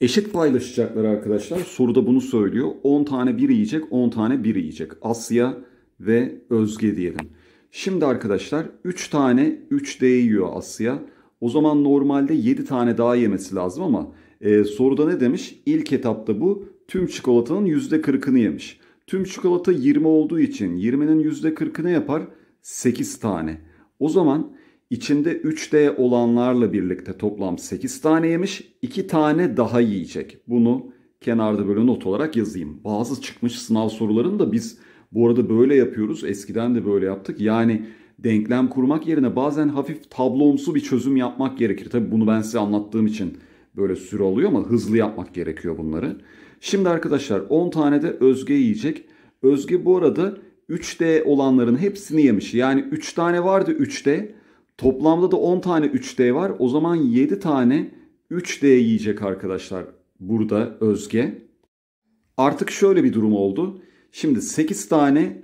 Eşit paylaşacaklar arkadaşlar. Soruda bunu söylüyor. 10 tane biri yiyecek, 10 tane biri yiyecek. Asya ve Özge diyelim. Şimdi arkadaşlar 3 tane 3D yiyor Asya. O zaman normalde 7 tane daha yemesi lazım ama e, soruda ne demiş? İlk etapta bu tüm çikolatanın %40'ını yemiş. Tüm çikolata 20 olduğu için 20'nin %40'ını yapar 8 tane. O zaman İçinde 3D olanlarla birlikte toplam 8 tane yemiş. 2 tane daha yiyecek. Bunu kenarda böyle not olarak yazayım. Bazı çıkmış sınav sorularını da biz bu arada böyle yapıyoruz. Eskiden de böyle yaptık. Yani denklem kurmak yerine bazen hafif tablomsu bir çözüm yapmak gerekir. Tabi bunu ben size anlattığım için böyle süre oluyor ama hızlı yapmak gerekiyor bunları. Şimdi arkadaşlar 10 tane de Özge yiyecek. Özge bu arada 3D olanların hepsini yemiş. Yani 3 tane vardı 3D. Toplamda da 10 tane 3D var. O zaman 7 tane 3D yiyecek arkadaşlar burada Özge. Artık şöyle bir durum oldu. Şimdi 8 tane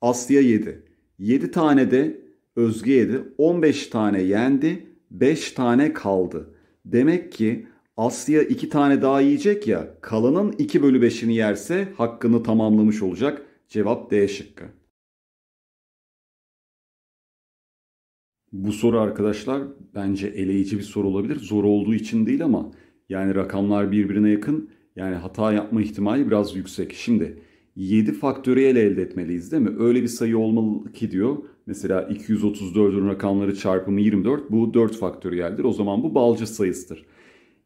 Aslı'ya yedi. 7 tane de Özge yedi. 15 tane yendi. 5 tane kaldı. Demek ki Aslı'ya 2 tane daha yiyecek ya kalanın 2 bölü 5'ini yerse hakkını tamamlamış olacak. Cevap D şıkkı. Bu soru arkadaşlar bence eleyici bir soru olabilir. Zor olduğu için değil ama yani rakamlar birbirine yakın. Yani hata yapma ihtimali biraz yüksek. Şimdi 7 faktöriyel elde etmeliyiz değil mi? Öyle bir sayı olmalı ki diyor. Mesela 234'ün rakamları çarpımı 24. Bu 4 faktöriyeldir. O zaman bu balcı sayısıdır.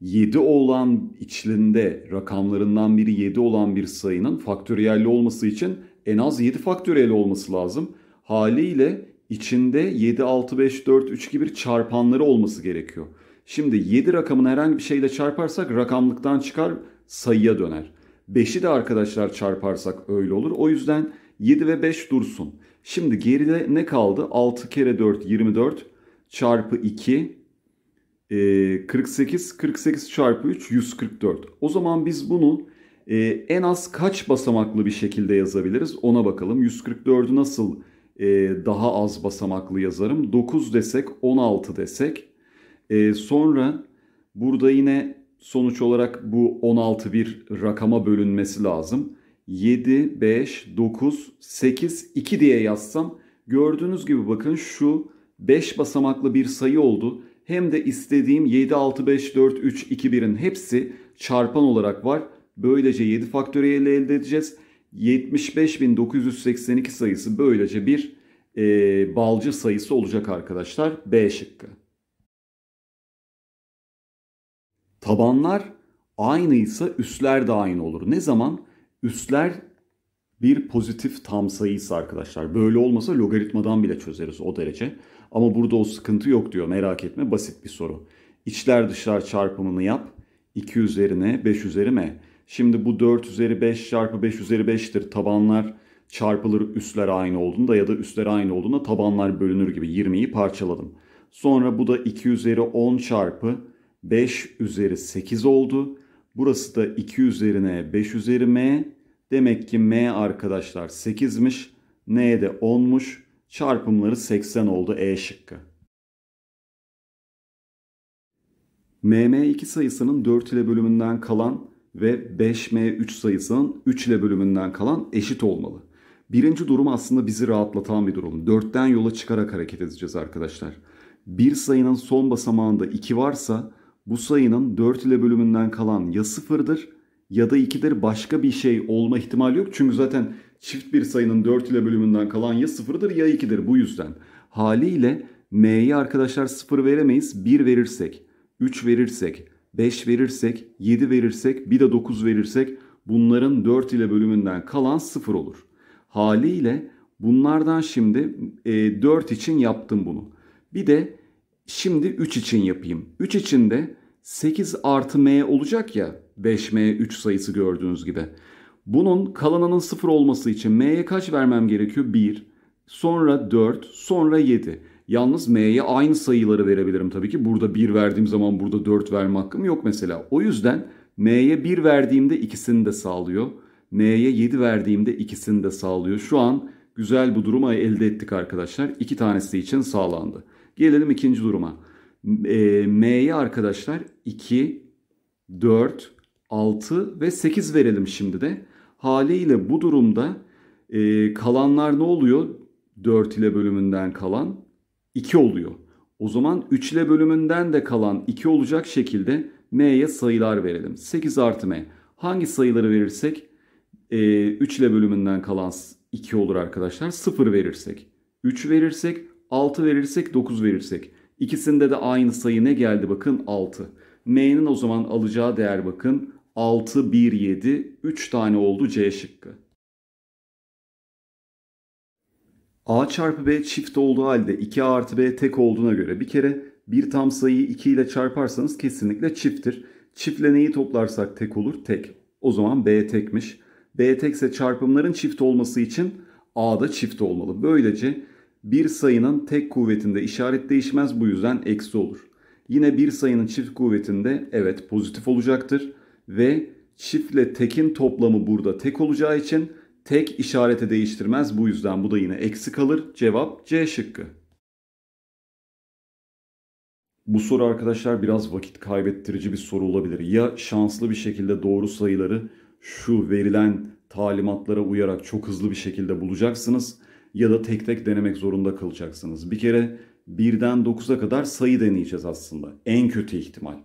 7 olan içinde rakamlarından biri 7 olan bir sayının faktöriyelli olması için en az 7 faktöriyel olması lazım. Haliyle içinde 7, 6, 5, 4, 3 gibi çarpanları olması gerekiyor. Şimdi 7 rakamını herhangi bir şeyle çarparsak rakamlıktan çıkar sayıya döner. 5'i de arkadaşlar çarparsak öyle olur. O yüzden 7 ve 5 dursun. Şimdi geride ne kaldı? 6 kere 4 24 çarpı 2 48 48 çarpı 3 144. O zaman biz bunu e, en az kaç basamaklı bir şekilde yazabiliriz ona bakalım. 144'ü nasıl e, daha az basamaklı yazarım. 9 desek 16 desek. E, sonra burada yine sonuç olarak bu 16 bir rakama bölünmesi lazım. 7, 5, 9, 8, 2 diye yazsam gördüğünüz gibi bakın şu 5 basamaklı bir sayı oldu. Hem de istediğim 7, 6, 5, 4, 3, 2, 1'in hepsi çarpan olarak var. Böylece 7 faktöriyel elde edeceğiz. 75.982 sayısı böylece bir e, balcı sayısı olacak arkadaşlar. B şıkkı. Tabanlar aynıysa üstler de aynı olur. Ne zaman? Üstler bir pozitif tam sayıysa arkadaşlar. Böyle olmasa logaritmadan bile çözeriz o derece. Ama burada o sıkıntı yok diyor. Merak etme basit bir soru. İçler dışlar çarpımını yap. 2 üzerine 5 üzeri m. Şimdi bu 4 üzeri 5 çarpı 5 üzeri 5'tir. Tabanlar çarpılır üstler aynı olduğunda ya da üstler aynı olduğunda tabanlar bölünür gibi 20'yi parçaladım. Sonra bu da 2 üzeri 10 çarpı 5 üzeri 8 oldu. Burası da 2 üzerine 5 üzeri m. Demek ki m arkadaşlar 8'miş. n de 10'muş. Çarpımları 80 oldu E şıkkı. mm2 sayısının 4 ile bölümünden kalan ve 5m3 sayısının 3 ile bölümünden kalan eşit olmalı. Birinci durum aslında bizi rahatlatan bir durum. 4'ten yola çıkarak hareket edeceğiz arkadaşlar. Bir sayının son basamağında 2 varsa bu sayının 4 ile bölümünden kalan ya 0'dır ya da 2'dir başka bir şey olma ihtimali yok. Çünkü zaten çift bir sayının 4 ile bölümünden kalan ya 0'dır ya 2'dir bu yüzden. Haliyle m'ye arkadaşlar 0 veremeyiz 1 verirsek, 3 verirsek, 5 verirsek, 7 verirsek, bir de 9 verirsek bunların 4 ile bölümünden kalan 0 olur. Haliyle bunlardan şimdi e, 4 için yaptım bunu. Bir de şimdi 3 için yapayım. 3 için de 8 artı m olacak ya 5m3 sayısı gördüğünüz gibi. Bunun kalanının 0 olması için m'ye kaç vermem gerekiyor? 1, sonra 4, sonra 7. Yalnız M'ye aynı sayıları verebilirim tabii ki. Burada 1 verdiğim zaman burada 4 verme hakkım yok mesela. O yüzden M'ye 1 verdiğimde ikisini de sağlıyor. M'ye 7 verdiğimde ikisini de sağlıyor. Şu an güzel bu duruma elde ettik arkadaşlar. İki tanesi için sağlandı. Gelelim ikinci duruma. E, M'ye arkadaşlar 2, 4, 6 ve 8 verelim şimdi de. Haliyle bu durumda e, kalanlar ne oluyor? 4 ile bölümünden kalan 2 oluyor. O zaman 3 ile bölümünden de kalan 2 olacak şekilde m'ye sayılar verelim. 8 artı m. Hangi sayıları verirsek e, 3 ile bölümünden kalan 2 olur arkadaşlar. 0 verirsek, 3 verirsek, 6 verirsek, 9 verirsek. İkisinde de aynı sayı ne geldi bakın 6. M'nin o zaman alacağı değer bakın 6, 1, 7, 3 tane oldu C şıkkı. A çarpı B çift olduğu halde 2A artı B tek olduğuna göre bir kere bir tam sayıyı 2 ile çarparsanız kesinlikle çifttir. Çiftle neyi toplarsak tek olur? Tek. O zaman B tekmiş. B tekse çarpımların çift olması için A da çift olmalı. Böylece bir sayının tek kuvvetinde işaret değişmez bu yüzden eksi olur. Yine bir sayının çift kuvvetinde evet pozitif olacaktır. Ve çiftle tekin toplamı burada tek olacağı için Tek işareti değiştirmez bu yüzden bu da yine eksi kalır. Cevap C şıkkı. Bu soru arkadaşlar biraz vakit kaybettirici bir soru olabilir. Ya şanslı bir şekilde doğru sayıları şu verilen talimatlara uyarak çok hızlı bir şekilde bulacaksınız ya da tek tek denemek zorunda kalacaksınız. Bir kere 1'den 9'a kadar sayı deneyeceğiz aslında. En kötü ihtimal.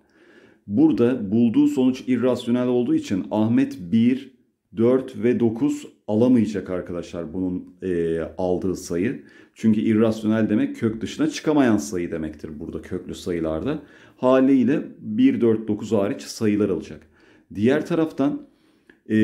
Burada bulduğu sonuç irrasyonel olduğu için Ahmet 1, 4 ve 9 alamayacak arkadaşlar bunun e, aldığı sayı. Çünkü irrasyonel demek kök dışına çıkamayan sayı demektir burada köklü sayılarda. Haliyle 1, 4, 9 hariç sayılar alacak. Diğer taraftan e,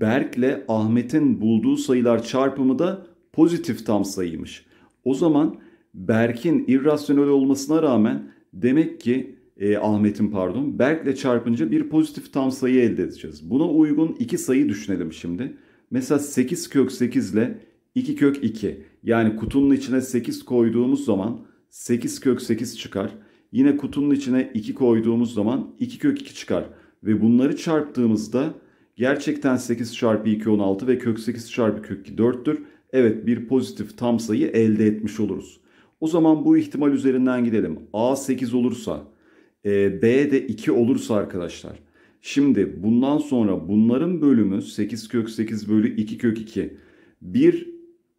Berk'le Ahmet'in bulduğu sayılar çarpımı da pozitif tam sayıymış. O zaman Berk'in irrasyonel olmasına rağmen demek ki e, Ahmet'in pardon. Berk'le çarpınca bir pozitif tam sayı elde edeceğiz. Buna uygun iki sayı düşünelim şimdi. Mesela 8 kök 8 ile 2 kök 2. Yani kutunun içine 8 koyduğumuz zaman 8 kök 8 çıkar. Yine kutunun içine 2 koyduğumuz zaman 2 kök 2 çıkar. Ve bunları çarptığımızda gerçekten 8 çarpı 2 16 ve kök 8 çarpı kök 2 4'tür. Evet bir pozitif tam sayı elde etmiş oluruz. O zaman bu ihtimal üzerinden gidelim. A 8 olursa e, B de 2 olursa arkadaşlar. Şimdi bundan sonra bunların bölümü 8 kök 8 bölü 2 kök 2. 1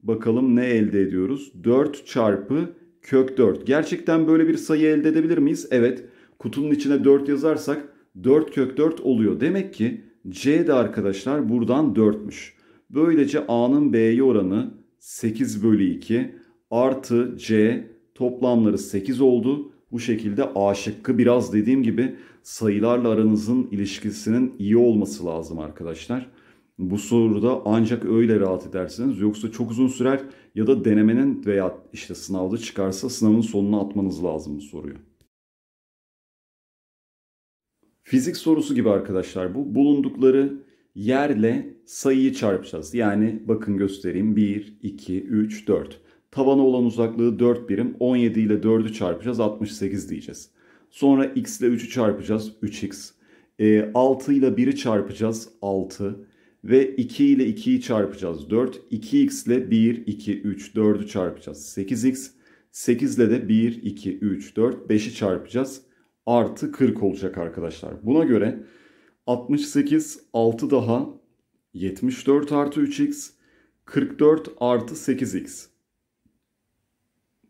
bakalım ne elde ediyoruz? 4 çarpı kök 4. Gerçekten böyle bir sayı elde edebilir miyiz? Evet. Kutunun içine 4 yazarsak 4 kök 4 oluyor. Demek ki C de arkadaşlar buradan 4'müş. Böylece A'nın B'ye oranı 8 bölü 2 artı C toplamları 8 oldu. Bu şekilde A şıkkı biraz dediğim gibi sayılarla aranızın ilişkisinin iyi olması lazım arkadaşlar. Bu soruda ancak öyle rahat edersiniz. Yoksa çok uzun sürer ya da denemenin veya işte sınavda çıkarsa sınavın sonuna atmanız lazım bu soruyu. Fizik sorusu gibi arkadaşlar bu. Bulundukları yerle sayıyı çarpacağız. Yani bakın göstereyim. 1, 2, 3, 4. Tavana olan uzaklığı 4 birim. 17 ile 4'ü çarpacağız. 68 diyeceğiz. Sonra x ile 3'ü çarpacağız. 3x. E, 6 ile 1'i çarpacağız. 6. Ve 2 ile 2'yi çarpacağız. 4. 2x ile 1, 2, 3, 4'ü çarpacağız. 8x. 8 ile de 1, 2, 3, 4, 5'i çarpacağız. Artı 40 olacak arkadaşlar. Buna göre 68, 6 daha 74 artı 3x, 44 artı 8x.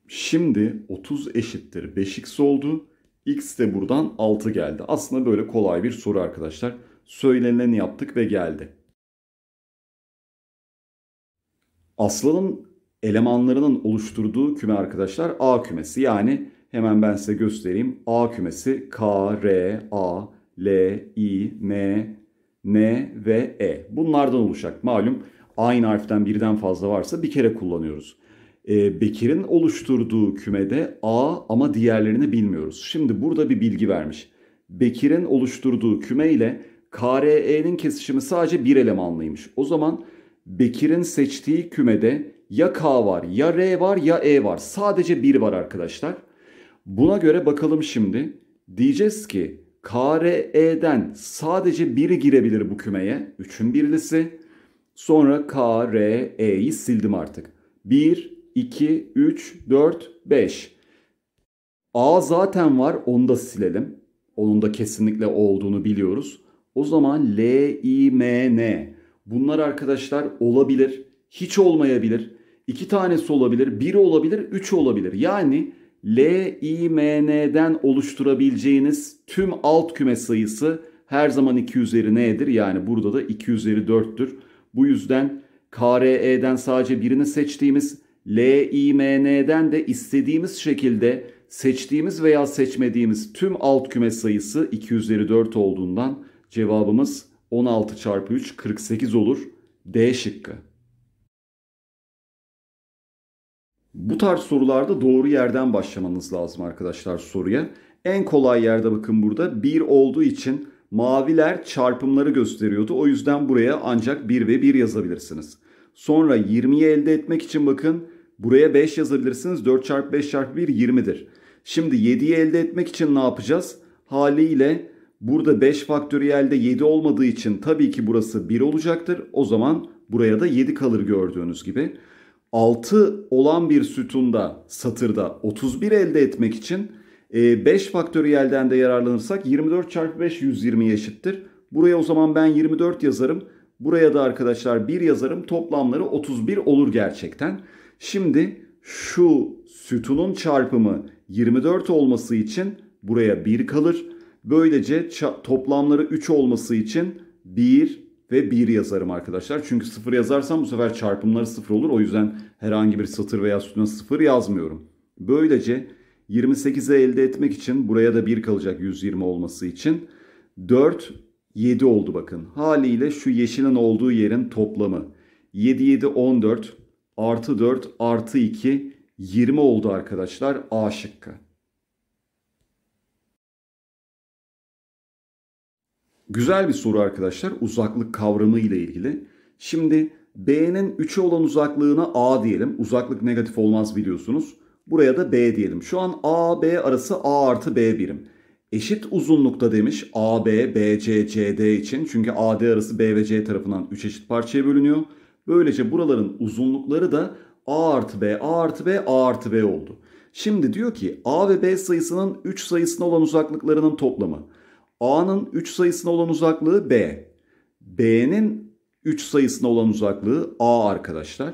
Şimdi 30 eşittir 5x oldu. X de buradan 6 geldi. Aslında böyle kolay bir soru arkadaşlar. Söyleneni yaptık ve geldi. Aslanın elemanlarının oluşturduğu küme arkadaşlar A kümesi. Yani hemen ben size göstereyim. A kümesi K, R, A, L, I, M, N ve E. Bunlardan oluşacak. Malum aynı harften birden fazla varsa bir kere kullanıyoruz. Ee, Bekir'in oluşturduğu kümede A ama diğerlerini bilmiyoruz. Şimdi burada bir bilgi vermiş. Bekir'in oluşturduğu küme ile KRE'nin kesişimi sadece bir elemanlıymış. O zaman Bekir'in seçtiği kümede ya K var, ya R var, ya E var. Sadece bir var arkadaşlar. Buna göre bakalım şimdi. Diyeceğiz ki KRE'den sadece biri girebilir bu kümeye. Üçün birlisi. Sonra KRE'yi sildim artık. 1, 2, 3, 4, 5. A zaten var onu da silelim. Onun da kesinlikle olduğunu biliyoruz. O zaman L, I, M, N. Bunlar arkadaşlar olabilir, hiç olmayabilir. İki tanesi olabilir, biri olabilir, üç olabilir. Yani L, I, M, N'den oluşturabileceğiniz tüm alt küme sayısı her zaman 2 üzeri n'dir? Yani burada da 2 üzeri 4'tür. Bu yüzden KRE'den sadece birini seçtiğimiz LIMN'den de istediğimiz şekilde seçtiğimiz veya seçmediğimiz tüm alt küme sayısı 2 olduğundan cevabımız 16 çarpı 3 48 olur. D şıkkı. Bu tarz sorularda doğru yerden başlamanız lazım arkadaşlar soruya. En kolay yerde bakın burada 1 olduğu için maviler çarpımları gösteriyordu. O yüzden buraya ancak 1 ve 1 yazabilirsiniz. Sonra 20'yi elde etmek için bakın Buraya 5 yazabilirsiniz. 4 çarpı 5 çarpı 1 20'dir. Şimdi 7'yi elde etmek için ne yapacağız? Haliyle burada 5 faktöriyelde 7 olmadığı için tabii ki burası 1 olacaktır. O zaman buraya da 7 kalır gördüğünüz gibi. 6 olan bir sütunda satırda 31 elde etmek için 5 e, faktöriyelden de yararlanırsak 24 çarpı 5 120'ye eşittir. Buraya o zaman ben 24 yazarım. Buraya da arkadaşlar 1 yazarım. Toplamları 31 olur gerçekten. Şimdi şu sütunun çarpımı 24 olması için buraya 1 kalır. Böylece toplamları 3 olması için 1 ve 1 yazarım arkadaşlar. Çünkü 0 yazarsam bu sefer çarpımları 0 olur. O yüzden herhangi bir satır veya sütuna 0 yazmıyorum. Böylece 28'e elde etmek için buraya da 1 kalacak 120 olması için. 4, 7 oldu bakın. Haliyle şu yeşilin olduğu yerin toplamı. 7, 7, 14 artı 4 artı 2 20 oldu arkadaşlar A şıkkı. Güzel bir soru arkadaşlar uzaklık kavramı ile ilgili. Şimdi B'nin 3'e olan uzaklığına A diyelim. Uzaklık negatif olmaz biliyorsunuz. Buraya da B diyelim. Şu an A, B arası A artı B birim. Eşit uzunlukta demiş A B B C C D için. Çünkü A D arası B ve C tarafından 3 eşit parçaya bölünüyor. Böylece buraların uzunlukları da a artı b, a artı b, a artı b oldu. Şimdi diyor ki a ve b sayısının 3 sayısına olan uzaklıklarının toplamı. a'nın 3 sayısına olan uzaklığı b. b'nin 3 sayısına olan uzaklığı a arkadaşlar.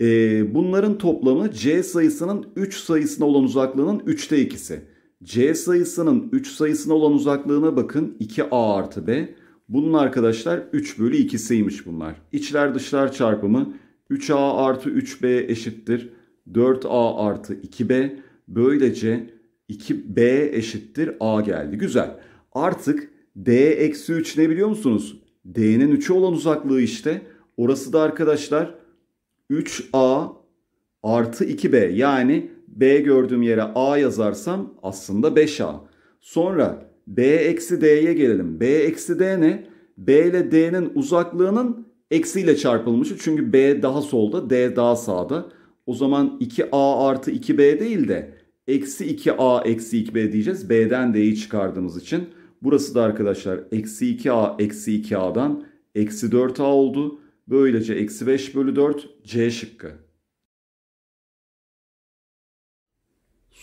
Ee, bunların toplamı c sayısının 3 sayısına olan uzaklığının 3'te 2'si. c sayısının 3 sayısına olan uzaklığına bakın 2a artı b. Bunun arkadaşlar 3 bölü 2'siymiş bunlar. İçler dışlar çarpımı 3A artı 3B eşittir 4A artı 2B. Böylece 2B eşittir A geldi. Güzel. Artık D eksi 3 ne biliyor musunuz? D'nin 3'ü olan uzaklığı işte. Orası da arkadaşlar 3A artı 2B. Yani B gördüğüm yere A yazarsam aslında 5A. Sonra B eksi D'ye gelelim. B eksi D ne? B ile D'nin uzaklığının eksi ile çarpılmışı. Çünkü B daha solda, D daha sağda. O zaman 2A artı 2B değil de eksi 2A eksi 2B diyeceğiz. B'den D'yi çıkardığımız için. Burası da arkadaşlar eksi 2A eksi 2A'dan eksi 4A oldu. Böylece eksi 5 bölü 4 C şıkkı.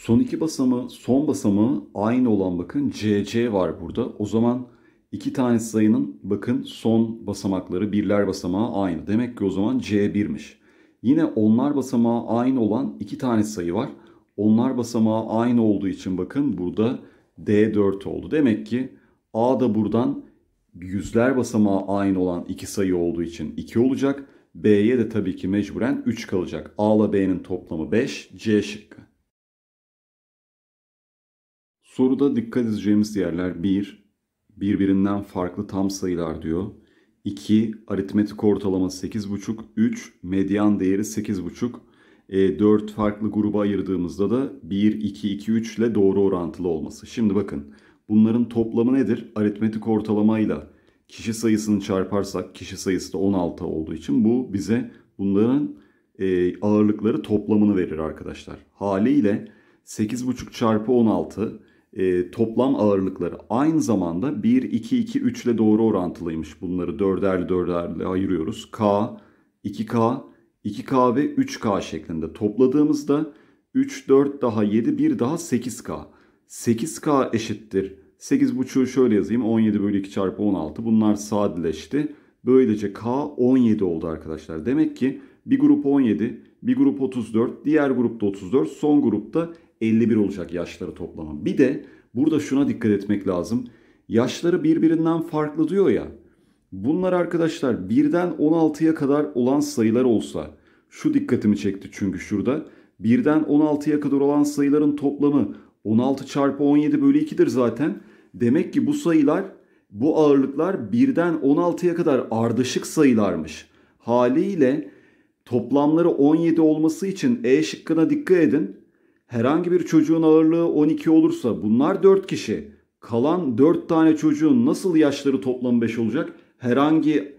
Son iki basamağı, son basamağı aynı olan bakın CC var burada. O zaman iki tane sayının bakın son basamakları birler basamağı aynı. Demek ki o zaman C1'miş. Yine onlar basamağı aynı olan iki tane sayı var. Onlar basamağı aynı olduğu için bakın burada D4 oldu. Demek ki A da buradan yüzler basamağı aynı olan iki sayı olduğu için 2 olacak. B'ye de tabii ki mecburen 3 kalacak. A ile B'nin toplamı 5, C şıkkı. Soruda dikkat edeceğimiz yerler 1. Bir, birbirinden farklı tam sayılar diyor. 2. Aritmetik ortalama 8,5. 3. Medyan değeri 8,5. E, 4 farklı gruba ayırdığımızda da 1, 2, 2, 3 ile doğru orantılı olması. Şimdi bakın bunların toplamı nedir? Aritmetik ortalamayla kişi sayısını çarparsak kişi sayısı da 16 olduğu için bu bize bunların e, ağırlıkları toplamını verir arkadaşlar. Haliyle 8,5 çarpı 16 e, toplam ağırlıkları aynı zamanda 1-2-2-3 ile doğru orantılıymış. Bunları dörderli dörderli ayırıyoruz. K, 2K, 2K ve 3K şeklinde topladığımızda 3, 4 daha 7, 1 daha 8K. 8K eşittir. 8.5'ü şöyle yazayım. 17 bölü 2 çarpı 16. Bunlar sadeleşti. Böylece K 17 oldu arkadaşlar. Demek ki bir grup 17, bir grup 34, diğer grupta 34, son grupta 51 olacak yaşları toplamam. Bir de burada şuna dikkat etmek lazım. Yaşları birbirinden farklı diyor ya. Bunlar arkadaşlar 1'den 16'ya kadar olan sayılar olsa şu dikkatimi çekti çünkü şurada. 1'den 16'ya kadar olan sayıların toplamı 16 çarpı 17 bölü 2'dir zaten. Demek ki bu sayılar bu ağırlıklar 1'den 16'ya kadar ardışık sayılarmış. Haliyle toplamları 17 olması için E şıkkına dikkat edin herhangi bir çocuğun ağırlığı 12 olursa bunlar 4 kişi. Kalan 4 tane çocuğun nasıl yaşları toplam 5 olacak? Herhangi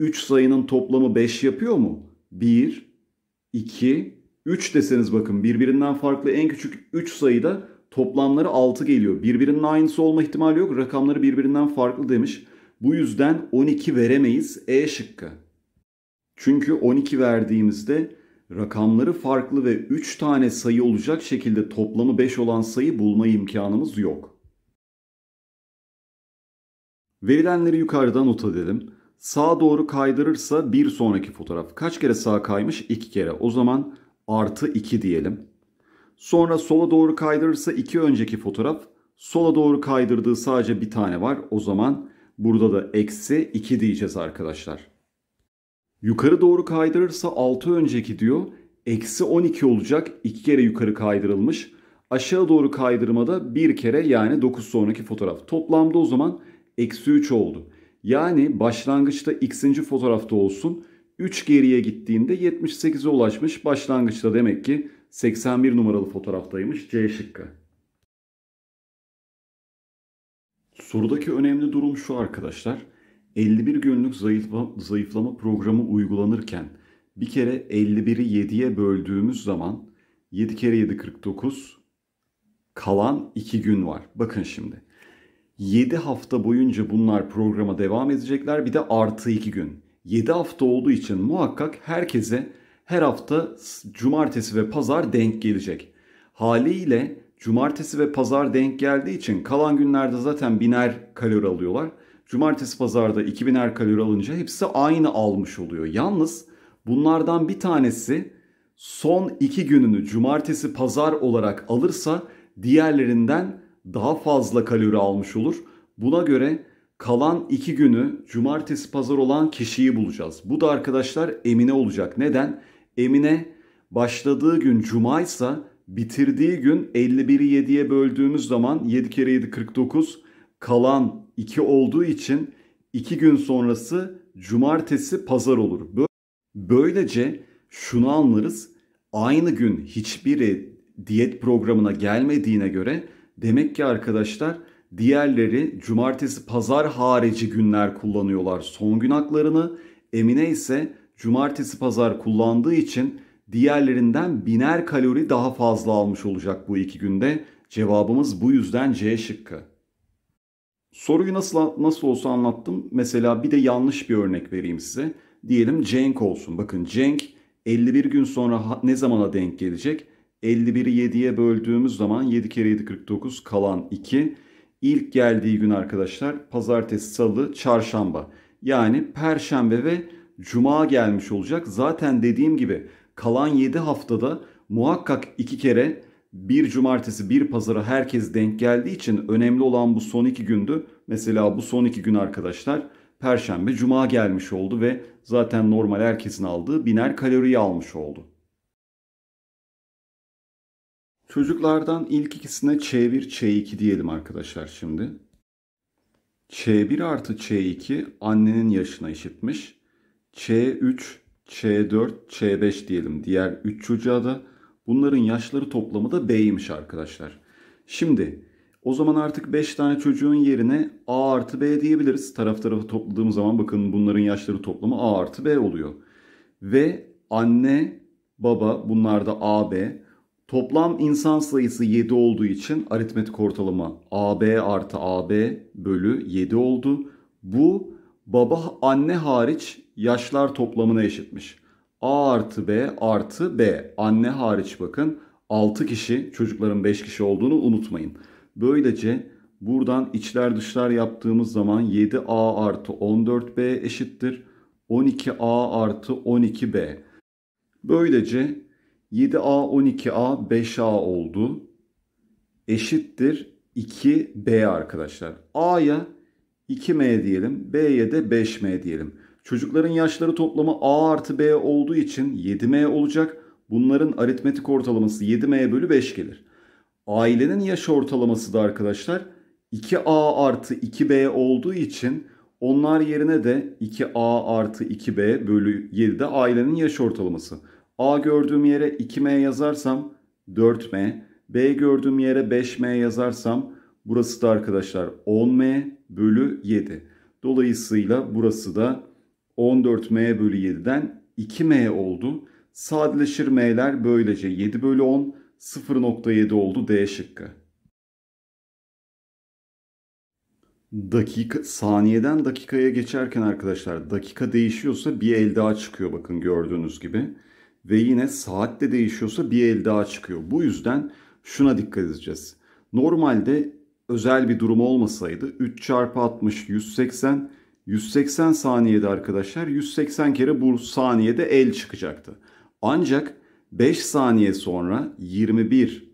3 sayının toplamı 5 yapıyor mu? 1, 2, 3 deseniz bakın birbirinden farklı en küçük 3 sayıda toplamları 6 geliyor. Birbirinin aynısı olma ihtimali yok. Rakamları birbirinden farklı demiş. Bu yüzden 12 veremeyiz E şıkkı. Çünkü 12 verdiğimizde rakamları farklı ve 3 tane sayı olacak şekilde toplamı 5 olan sayı bulma imkanımız yok. Verilenleri yukarıda not edelim. Sağa doğru kaydırırsa bir sonraki fotoğraf. Kaç kere sağa kaymış? 2 kere. O zaman artı 2 diyelim. Sonra sola doğru kaydırırsa 2 önceki fotoğraf. Sola doğru kaydırdığı sadece bir tane var. O zaman burada da eksi 2 diyeceğiz arkadaşlar. Yukarı doğru kaydırırsa 6 önceki diyor. Eksi 12 olacak. 2 kere yukarı kaydırılmış. Aşağı doğru kaydırmada 1 kere yani 9 sonraki fotoğraf. Toplamda o zaman eksi 3 oldu. Yani başlangıçta x'inci fotoğrafta olsun. 3 geriye gittiğinde 78'e ulaşmış. Başlangıçta demek ki 81 numaralı fotoğraftaymış C şıkkı. Sorudaki önemli durum şu arkadaşlar. 51 günlük zayıflama, zayıflama programı uygulanırken bir kere 51'i 7'ye böldüğümüz zaman 7 kere 7 49 kalan 2 gün var. Bakın şimdi. 7 hafta boyunca bunlar programa devam edecekler. Bir de artı 2 gün. 7 hafta olduğu için muhakkak herkese her hafta cumartesi ve pazar denk gelecek. Haliyle cumartesi ve pazar denk geldiği için kalan günlerde zaten biner kalori alıyorlar. Cumartesi pazarda 2000'er kalori alınca hepsi aynı almış oluyor. Yalnız bunlardan bir tanesi son iki gününü cumartesi pazar olarak alırsa diğerlerinden daha fazla kalori almış olur. Buna göre kalan iki günü cumartesi pazar olan kişiyi bulacağız. Bu da arkadaşlar Emine olacak. Neden? Emine başladığı gün cumaysa bitirdiği gün 51'i 7'ye böldüğümüz zaman 7 kere 7 49 kalan 2 olduğu için 2 gün sonrası cumartesi pazar olur. Böylece şunu anlarız. Aynı gün hiçbiri diyet programına gelmediğine göre demek ki arkadaşlar diğerleri cumartesi pazar harici günler kullanıyorlar son gün haklarını. Emine ise cumartesi pazar kullandığı için diğerlerinden biner kalori daha fazla almış olacak bu iki günde. Cevabımız bu yüzden C şıkkı. Soruyu nasıl nasıl olsa anlattım. Mesela bir de yanlış bir örnek vereyim size. Diyelim Cenk olsun. Bakın Cenk 51 gün sonra ne zamana denk gelecek? 51'i 7'ye böldüğümüz zaman 7 kere 7 49 kalan 2. İlk geldiği gün arkadaşlar pazartesi, salı, çarşamba. Yani perşembe ve cuma gelmiş olacak. Zaten dediğim gibi kalan 7 haftada muhakkak 2 kere bir cumartesi bir pazara herkes denk geldiği için önemli olan bu son iki gündü. Mesela bu son iki gün arkadaşlar perşembe cuma gelmiş oldu ve zaten normal herkesin aldığı biner kaloriyi almış oldu. Çocuklardan ilk ikisine Ç1, Ç2 diyelim arkadaşlar şimdi. Ç1 artı Ç2 annenin yaşına eşitmiş. Ç3, Ç4, Ç5 diyelim diğer 3 çocuğa da. Bunların yaşları toplamı da B'ymiş arkadaşlar. Şimdi o zaman artık 5 tane çocuğun yerine A artı B diyebiliriz. Taraf tarafı topladığım zaman bakın bunların yaşları toplamı A artı B oluyor. Ve anne, baba bunlar da B. Toplam insan sayısı 7 olduğu için aritmetik ortalama AB artı AB bölü 7 oldu. Bu baba anne hariç yaşlar toplamına eşitmiş. A artı B artı B. Anne hariç bakın 6 kişi çocukların 5 kişi olduğunu unutmayın. Böylece buradan içler dışlar yaptığımız zaman 7A artı 14B eşittir. 12A artı 12B. Böylece 7A 12A 5A oldu. Eşittir 2B arkadaşlar. A'ya 2M diyelim. B'ye de 5M diyelim. Çocukların yaşları toplamı A artı B olduğu için 7M olacak. Bunların aritmetik ortalaması 7M bölü 5 gelir. Ailenin yaş ortalaması da arkadaşlar 2A artı 2B olduğu için onlar yerine de 2A artı 2B bölü 7 de ailenin yaş ortalaması. A gördüğüm yere 2M yazarsam 4M. B gördüğüm yere 5M yazarsam burası da arkadaşlar 10M bölü 7. Dolayısıyla burası da 14m bölü 7'den 2m oldu. Sadeleşir m'ler böylece 7 bölü 10 0.7 oldu D şıkkı. Dakika, saniyeden dakikaya geçerken arkadaşlar dakika değişiyorsa bir el daha çıkıyor bakın gördüğünüz gibi. Ve yine saatte değişiyorsa bir el daha çıkıyor. Bu yüzden şuna dikkat edeceğiz. Normalde özel bir durum olmasaydı 3 çarpı 60 180 180 saniyede arkadaşlar 180 kere bu saniyede el çıkacaktı. Ancak 5 saniye sonra 21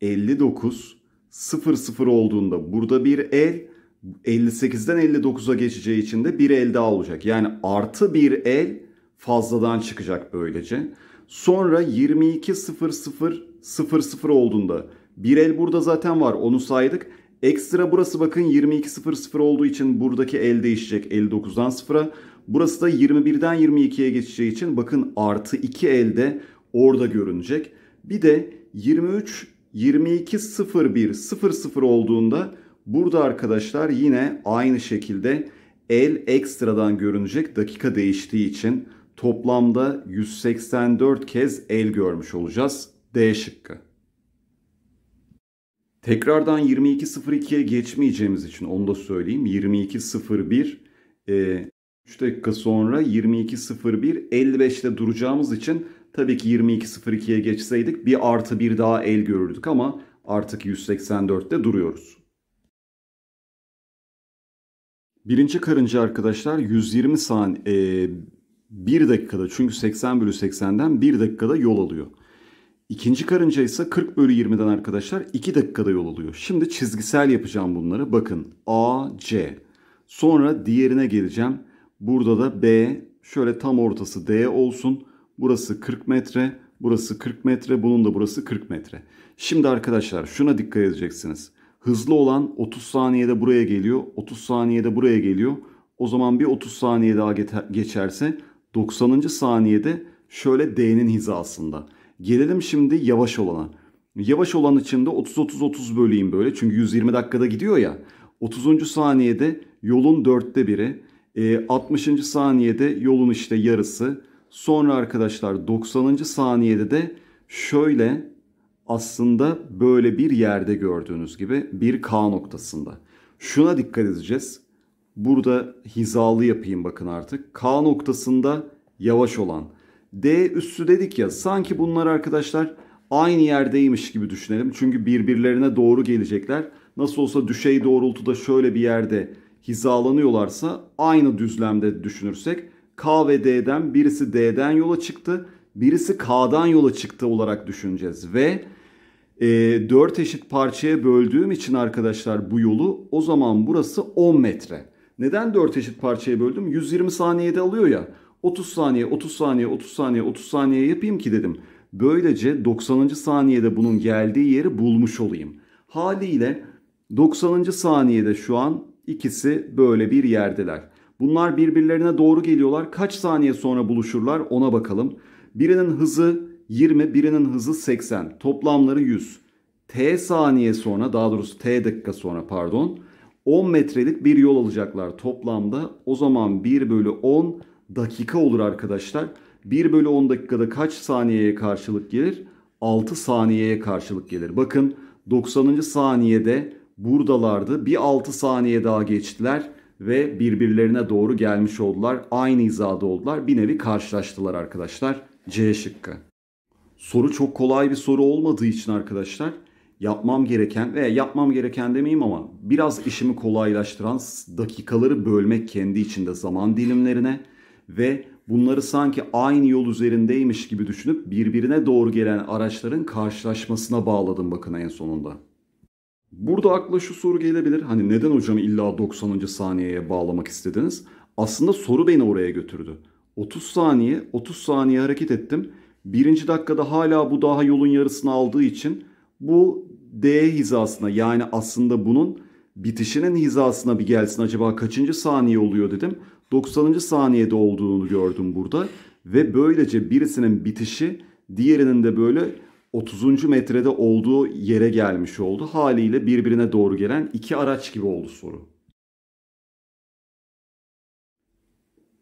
59 00 olduğunda burada bir el 58'den 59'a geçeceği için de bir el daha olacak. Yani artı bir el fazladan çıkacak böylece. Sonra 22.00.00 olduğunda bir el burada zaten var onu saydık. Ekstra burası bakın 22.00 olduğu için buradaki el değişecek 59'dan 0'a. Burası da 21'den 22'ye geçeceği için bakın artı 2 elde orada görünecek. Bir de 23 22 01 olduğunda burada arkadaşlar yine aynı şekilde el ekstradan görünecek dakika değiştiği için toplamda 184 kez el görmüş olacağız. D şıkkı. Tekrardan 22.02'ye geçmeyeceğimiz için onu da söyleyeyim. 22.01 e, 3 dakika sonra 22.01 55'te duracağımız için tabii ki 22.02'ye geçseydik bir artı bir daha el görürdük ama artık 184'te duruyoruz. Birinci karınca arkadaşlar 120 saniye e, dakikada çünkü 80 bölü 80'den 1 dakikada yol alıyor. İkinci karınca ise 40 bölü 20'den arkadaşlar 2 dakikada yol alıyor. Şimdi çizgisel yapacağım bunları. Bakın A, C. Sonra diğerine geleceğim. Burada da B, şöyle tam ortası D olsun. Burası 40 metre, burası 40 metre, bunun da burası 40 metre. Şimdi arkadaşlar şuna dikkat edeceksiniz. Hızlı olan 30 saniyede buraya geliyor, 30 saniyede buraya geliyor. O zaman bir 30 saniye daha geçerse 90. saniyede şöyle D'nin hizasında. Gelelim şimdi yavaş olana. Yavaş olan için de 30-30-30 böleyim böyle. Çünkü 120 dakikada gidiyor ya. 30. saniyede yolun dörtte biri. 60. Ee, saniyede yolun işte yarısı. Sonra arkadaşlar 90. saniyede de şöyle aslında böyle bir yerde gördüğünüz gibi bir K noktasında. Şuna dikkat edeceğiz. Burada hizalı yapayım bakın artık. K noktasında yavaş olan. D üssü dedik ya sanki bunlar arkadaşlar aynı yerdeymiş gibi düşünelim. Çünkü birbirlerine doğru gelecekler. Nasıl olsa düşey doğrultuda şöyle bir yerde hizalanıyorlarsa aynı düzlemde düşünürsek K ve D'den birisi D'den yola çıktı. Birisi K'dan yola çıktı olarak düşüneceğiz. Ve e, 4 eşit parçaya böldüğüm için arkadaşlar bu yolu o zaman burası 10 metre. Neden 4 eşit parçaya böldüm? 120 saniyede alıyor ya. 30 saniye, 30 saniye, 30 saniye, 30 saniye yapayım ki dedim. Böylece 90. saniyede bunun geldiği yeri bulmuş olayım. Haliyle 90. saniyede şu an ikisi böyle bir yerdeler. Bunlar birbirlerine doğru geliyorlar. Kaç saniye sonra buluşurlar ona bakalım. Birinin hızı 20, birinin hızı 80. Toplamları 100. T saniye sonra, daha doğrusu T dakika sonra pardon. 10 metrelik bir yol alacaklar toplamda. O zaman 1 bölü 10 dakika olur arkadaşlar. 1 bölü 10 dakikada kaç saniyeye karşılık gelir? 6 saniyeye karşılık gelir. Bakın 90. saniyede buradalardı. Bir 6 saniye daha geçtiler ve birbirlerine doğru gelmiş oldular. Aynı hizada oldular. Bir nevi karşılaştılar arkadaşlar. C şıkkı. Soru çok kolay bir soru olmadığı için arkadaşlar yapmam gereken veya yapmam gereken demeyeyim ama biraz işimi kolaylaştıran dakikaları bölmek kendi içinde zaman dilimlerine ve bunları sanki aynı yol üzerindeymiş gibi düşünüp birbirine doğru gelen araçların karşılaşmasına bağladım bakın en sonunda. Burada akla şu soru gelebilir. Hani neden hocam illa 90. saniyeye bağlamak istediniz? Aslında soru beni oraya götürdü. 30 saniye, 30 saniye hareket ettim. Birinci dakikada hala bu daha yolun yarısını aldığı için bu D hizasına yani aslında bunun bitişinin hizasına bir gelsin acaba kaçıncı saniye oluyor dedim. 90. saniyede olduğunu gördüm burada. Ve böylece birisinin bitişi diğerinin de böyle 30. metrede olduğu yere gelmiş oldu. Haliyle birbirine doğru gelen iki araç gibi oldu soru.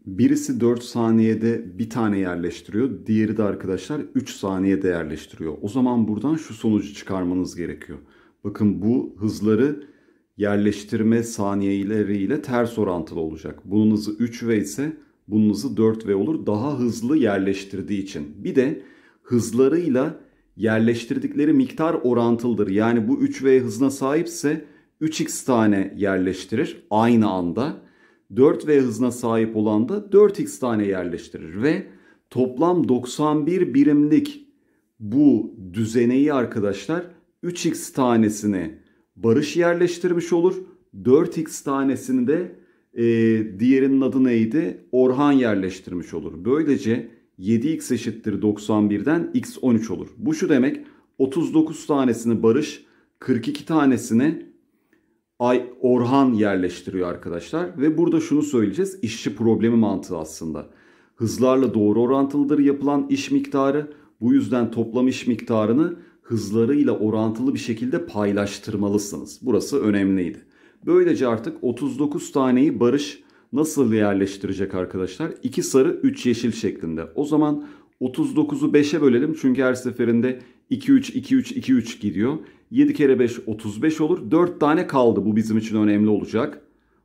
Birisi 4 saniyede bir tane yerleştiriyor. Diğeri de arkadaşlar 3 saniyede yerleştiriyor. O zaman buradan şu sonucu çıkarmanız gerekiyor. Bakın bu hızları yerleştirme saniyeleriyle ters orantılı olacak. Bunun hızı 3 v ise bunun hızı 4 v olur. Daha hızlı yerleştirdiği için. Bir de hızlarıyla yerleştirdikleri miktar orantılıdır. Yani bu 3 v hızına sahipse 3x tane yerleştirir aynı anda. 4v hızına sahip olan da 4x tane yerleştirir ve toplam 91 birimlik bu düzeneyi arkadaşlar 3x tanesini barış yerleştirmiş olur. 4x tanesini de e, diğerinin adı neydi? Orhan yerleştirmiş olur. Böylece 7x eşittir 91'den x 13 olur. Bu şu demek 39 tanesini barış 42 tanesini Ay Orhan yerleştiriyor arkadaşlar. Ve burada şunu söyleyeceğiz. İşçi problemi mantığı aslında. Hızlarla doğru orantılıdır yapılan iş miktarı. Bu yüzden toplam iş miktarını hızlarıyla orantılı bir şekilde paylaştırmalısınız. Burası önemliydi. Böylece artık 39 taneyi Barış nasıl yerleştirecek arkadaşlar? 2 sarı 3 yeşil şeklinde. O zaman 39'u 5'e bölelim çünkü her seferinde 2-3-2-3-2-3 gidiyor. 7 kere 5 35 olur. 4 tane kaldı bu bizim için önemli olacak.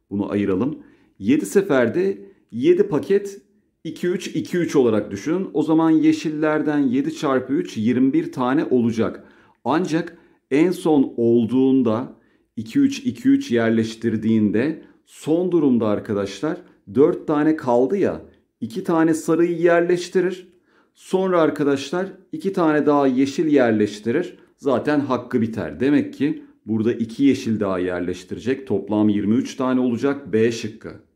Bunu ayıralım. 7 seferde 7 paket 2-3-2-3 olarak düşünün. O zaman yeşillerden 7 çarpı 3 21 tane olacak. Ancak en son olduğunda 2-3-2-3 yerleştirdiğinde son durumda arkadaşlar 4 tane kaldı ya 2 tane sarıyı yerleştirir. Sonra arkadaşlar 2 tane daha yeşil yerleştirir. Zaten hakkı biter. Demek ki burada 2 yeşil daha yerleştirecek. Toplam 23 tane olacak B şıkkı.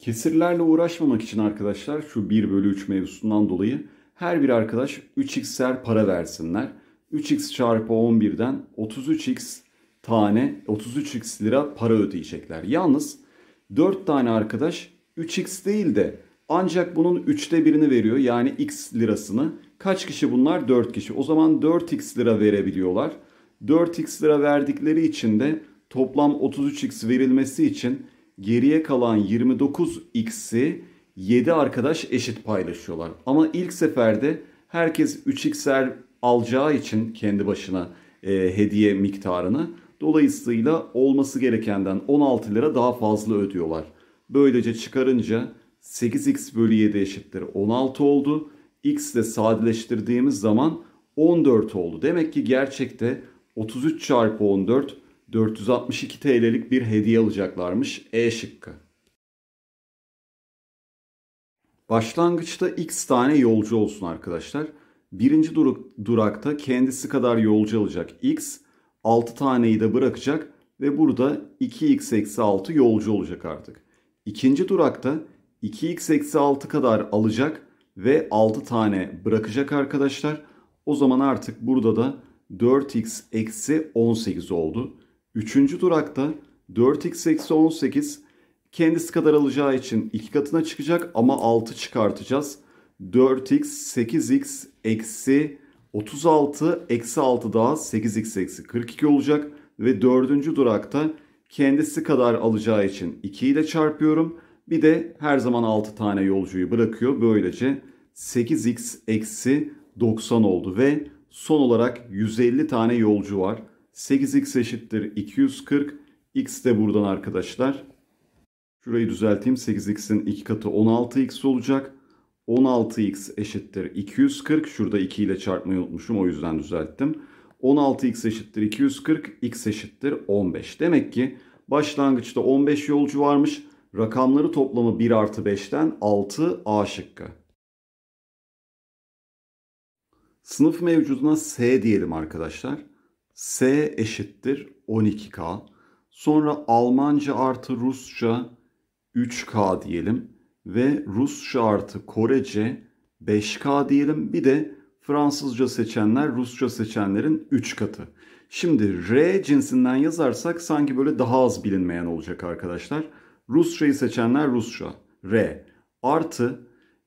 Kesirlerle uğraşmamak için arkadaşlar şu 1 bölü 3 mevzusundan dolayı her bir arkadaş 3x'er para versinler. 3x çarpı 11'den 33x tane 33x lira para ödeyecekler. Yalnız 4 tane arkadaş 3x değil de ancak bunun 3'te birini veriyor. Yani x lirasını. Kaç kişi bunlar? 4 kişi. O zaman 4x lira verebiliyorlar. 4x lira verdikleri için de toplam 33x verilmesi için geriye kalan 29x'i 7 arkadaş eşit paylaşıyorlar. Ama ilk seferde herkes 3x'er alacağı için kendi başına e, hediye miktarını dolayısıyla olması gerekenden 16 lira daha fazla ödüyorlar. Böylece çıkarınca 8x bölü 7 eşittir 16 oldu. x ile sadeleştirdiğimiz zaman 14 oldu. Demek ki gerçekte 33 çarpı 14 462 TL'lik bir hediye alacaklarmış E şıkkı. Başlangıçta x tane yolcu olsun arkadaşlar. Birinci durak, durakta kendisi kadar yolcu alacak x. 6 taneyi de bırakacak ve burada 2x 6 yolcu olacak artık. İkinci durakta 2x 6 kadar alacak ve 6 tane bırakacak arkadaşlar. O zaman artık burada da 4x eksi 18 oldu. Üçüncü durakta 4x eksi 18 kendisi kadar alacağı için iki katına çıkacak ama 6 çıkartacağız. 4x 8x eksi 36 eksi 6 daha 8x eksi 42 olacak. Ve dördüncü durakta kendisi kadar alacağı için 2 ile çarpıyorum. Bir de her zaman 6 tane yolcuyu bırakıyor. Böylece 8x eksi 90 oldu ve son olarak 150 tane yolcu var. 8x eşittir 240. x de buradan arkadaşlar. Şurayı düzelteyim. 8x'in 2 katı 16x olacak. 16x eşittir 240. Şurada 2 ile çarpmayı unutmuşum. O yüzden düzelttim. 16x eşittir 240. x eşittir 15. Demek ki başlangıçta 15 yolcu varmış. Rakamları toplamı 1 artı 5'ten 6 A şıkkı. Sınıf mevcuduna S diyelim arkadaşlar. S eşittir 12K. Sonra Almanca artı Rusça 3K diyelim. Ve Rusça artı Korece 5K diyelim. Bir de Fransızca seçenler Rusça seçenlerin 3 katı. Şimdi R cinsinden yazarsak sanki böyle daha az bilinmeyen olacak arkadaşlar. Rusçayı seçenler Rusça. R artı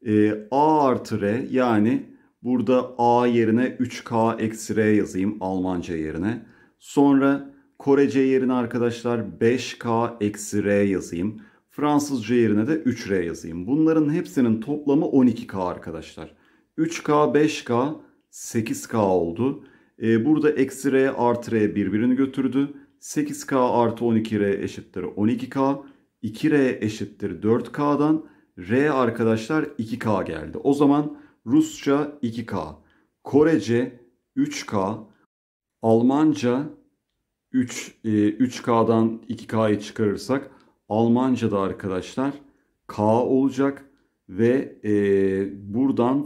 e, A artı R yani Burada A yerine 3K eksi R yazayım Almanca yerine. Sonra Korece yerine arkadaşlar 5K eksi R yazayım. Fransızca yerine de 3R yazayım. Bunların hepsinin toplamı 12K arkadaşlar. 3K, 5K, 8K oldu. Ee, burada eksi R artı R birbirini götürdü. 8K artı 12R eşittir 12K. 2R eşittir 4K'dan. R arkadaşlar 2K geldi. O zaman Rusça 2K, Korece 3K, Almanca 3 e, 3K'dan 2K'yı çıkarırsak Almanca da arkadaşlar K olacak ve e, buradan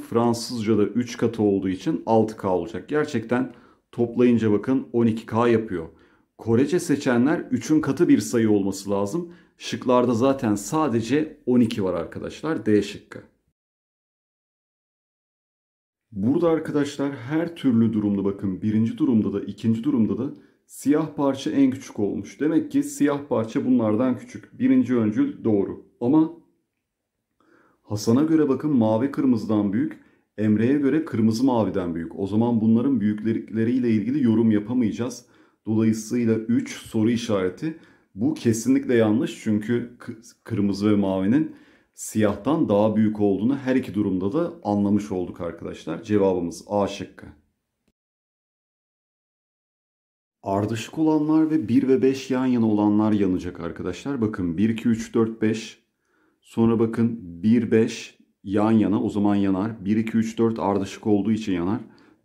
da 3 katı olduğu için 6K olacak. Gerçekten toplayınca bakın 12K yapıyor. Korece seçenler 3'ün katı bir sayı olması lazım. Şıklarda zaten sadece 12 var arkadaşlar D şıkkı. Burada arkadaşlar her türlü durumda bakın birinci durumda da ikinci durumda da siyah parça en küçük olmuş. Demek ki siyah parça bunlardan küçük. Birinci öncül doğru. Ama Hasan'a göre bakın mavi kırmızıdan büyük. Emre'ye göre kırmızı maviden büyük. O zaman bunların büyükleriyle ilgili yorum yapamayacağız. Dolayısıyla 3 soru işareti. Bu kesinlikle yanlış çünkü kırmızı ve mavinin siyahtan daha büyük olduğunu her iki durumda da anlamış olduk arkadaşlar. Cevabımız A şıkkı. Ardışık olanlar ve 1 ve 5 yan yana olanlar yanacak arkadaşlar. Bakın 1, 2, 3, 4, 5. Sonra bakın 1, 5 yan yana o zaman yanar. 1, 2, 3, 4 ardışık olduğu için yanar.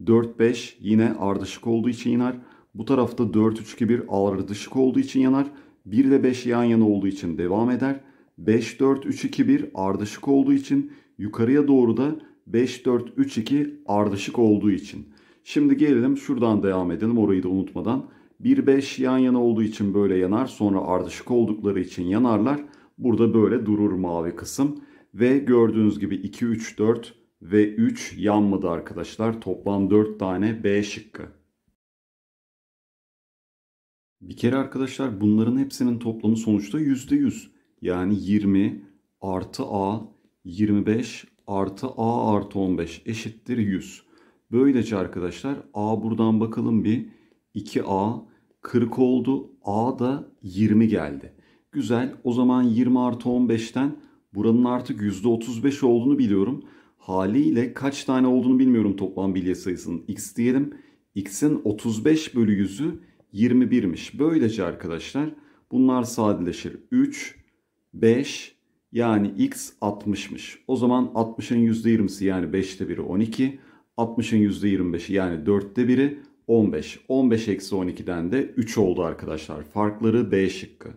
4, 5 yine ardışık olduğu için yanar. Bu tarafta 4, 3, 2, 1 ardışık olduğu için yanar. 1 ve 5 yan yana olduğu için devam eder. 5-4-3-2-1 ardışık olduğu için yukarıya doğru da 5-4-3-2 ardışık olduğu için. Şimdi gelelim şuradan devam edelim orayı da unutmadan. 1-5 yan yana olduğu için böyle yanar. Sonra ardışık oldukları için yanarlar. Burada böyle durur mavi kısım. Ve gördüğünüz gibi 2-3-4 ve 3 yanmadı arkadaşlar. Toplam 4 tane B şıkkı. Bir kere arkadaşlar bunların hepsinin toplamı sonuçta %100. Yani 20 artı A 25 artı A artı 15 eşittir 100. Böylece arkadaşlar A buradan bakalım bir 2A 40 oldu. A da 20 geldi. Güzel. O zaman 20 artı 15'ten buranın artık %35 olduğunu biliyorum. Haliyle kaç tane olduğunu bilmiyorum toplam bilye sayısının. X diyelim. X'in 35 bölü 100'ü 21'miş. Böylece arkadaşlar bunlar sadeleşir. 3 5 yani x 60'mış. O zaman 60'ın %20'si yani 5'te biri 12. 60'ın %25'i yani 4'te biri 15. 15 eksi 12'den de 3 oldu arkadaşlar. Farkları B şıkkı.